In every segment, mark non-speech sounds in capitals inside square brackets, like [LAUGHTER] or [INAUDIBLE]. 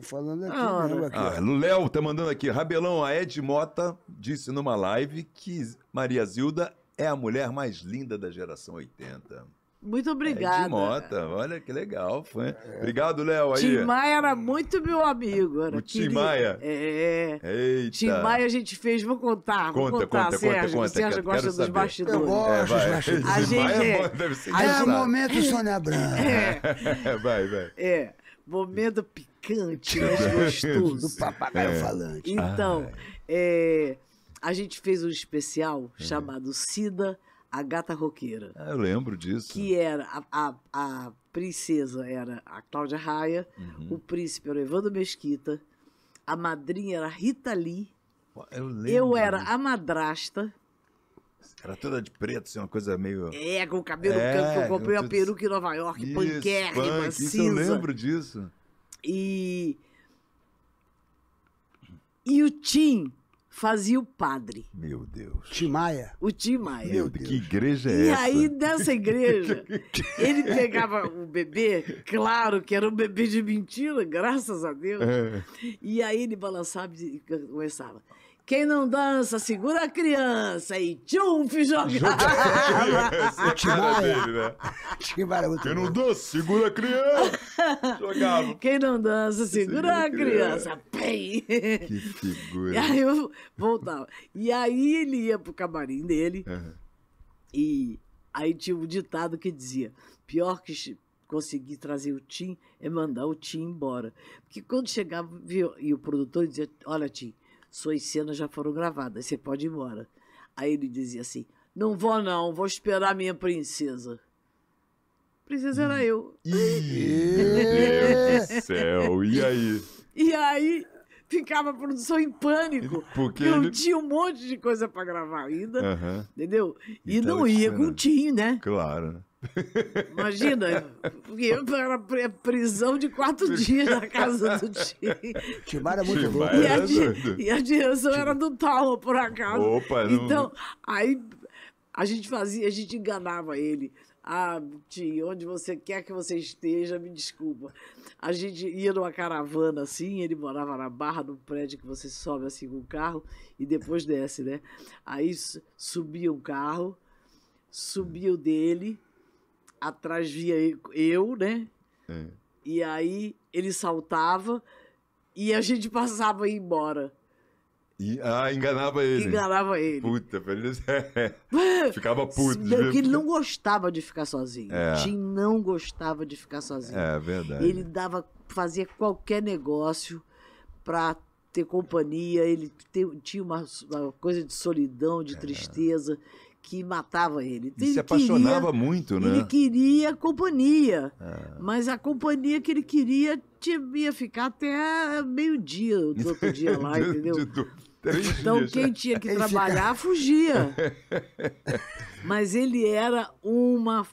falando aqui ah, Aqui, ah, Léo tá mandando aqui. Rabelão, a Ed Mota disse numa live que Maria Zilda é a mulher mais linda da geração 80. Muito obrigado é, de Mota, olha que legal. Foi. É. Obrigado, Léo. Tim Maia era muito meu amigo. Era, o Tim Maia? É. Eita. Tim Maia a gente fez, vou contar. Vou conta, contar, conta, Sérgio. Conta, conta, Sérgio gosta dos saber. bastidores. Eu é, gosto é, dos bastidores. A gente, Maia, É o momento Sônia [LAUGHS] Branca. É. Vai, vai. É. Momento picante, mas [LAUGHS] gostoso. Do papagaio é. falante. Então, é, a gente fez um especial hum. chamado Sida a gata roqueira. Ah, eu lembro disso. Que era a, a, a princesa era a Cláudia Raia, uhum. o príncipe era o Evandro Mesquita, a madrinha era a Rita Lee. Eu, eu era a madrasta. Era toda de preto, assim, uma coisa meio. É, com o cabelo é, canto, eu comprei eu tô... uma peruca em Nova York, isso, panquérrima, punk, cinza. Isso eu lembro disso. E. E o Tim, fazia o padre. Meu Deus. Maia? O Maia. Meu Deus. Que igreja é e essa? E aí, nessa igreja, [LAUGHS] é ele pegava o bebê, claro que era um bebê de mentira, graças a Deus. É. E aí ele balançava e começava. Quem não dança, segura a criança e tchumf jogar. o Timara, né? Timara Quem não dança, segura a criança. Jogava. Quem não dança, segura, segura a é criança. criança. Que figura. E aí eu voltava. E aí ele ia pro camarim dele. Uhum. E aí tinha um ditado que dizia: pior que conseguir trazer o Tim é mandar o Tim embora. Porque quando chegava, viu, e o produtor dizia: olha, Tim suas cenas já foram gravadas, você pode ir embora. Aí ele dizia assim: Não vou, não, vou esperar minha princesa. Princesa era eu. Meu Deus do céu, e aí? [LAUGHS] E aí ficava a produção em pânico. Porque eu ele... tinha um monte de coisa para gravar ainda, uhum. entendeu? E então não ia com o Tim, né? Claro, né? Imagina, porque eu era prisão de quatro [LAUGHS] dias na casa do Tim. Timara é muito bom. E a, di, é e a direção era do Talma, por acaso. Opa, não... Então, aí a gente fazia, a gente enganava ele. Ah, Tim, onde você quer que você esteja, me desculpa. A gente ia numa caravana assim, ele morava na barra do prédio que você sobe assim com o carro e depois desce, né? Aí subia o carro, subiu dele atrás via eu, né? É. E aí ele saltava e a gente passava e ia embora. E, ah, enganava ele. Enganava ele. Puta, ele [LAUGHS] ficava puto. Porque ele não gostava de ficar sozinho. É. Tim não gostava de ficar sozinho. É verdade. Ele dava, fazia qualquer negócio pra ter companhia. Ele te, tinha uma, uma, coisa de solidão, de é. tristeza que matava ele. ele se apaixonava queria, muito, né? Ele queria companhia, ah. mas a companhia que ele queria tinha, ia ficar até meio-dia, do outro [LAUGHS] dia lá, entendeu? então quem tinha que trabalhar fugia. [LAUGHS] mas ele era uma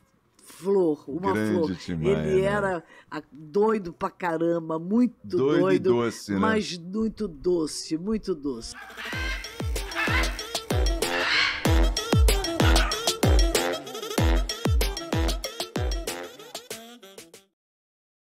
flor, uma Grande flor. Timaya, ele né? era doido pra caramba, muito doido, doido doce, né? mas né? muito doce, muito doce.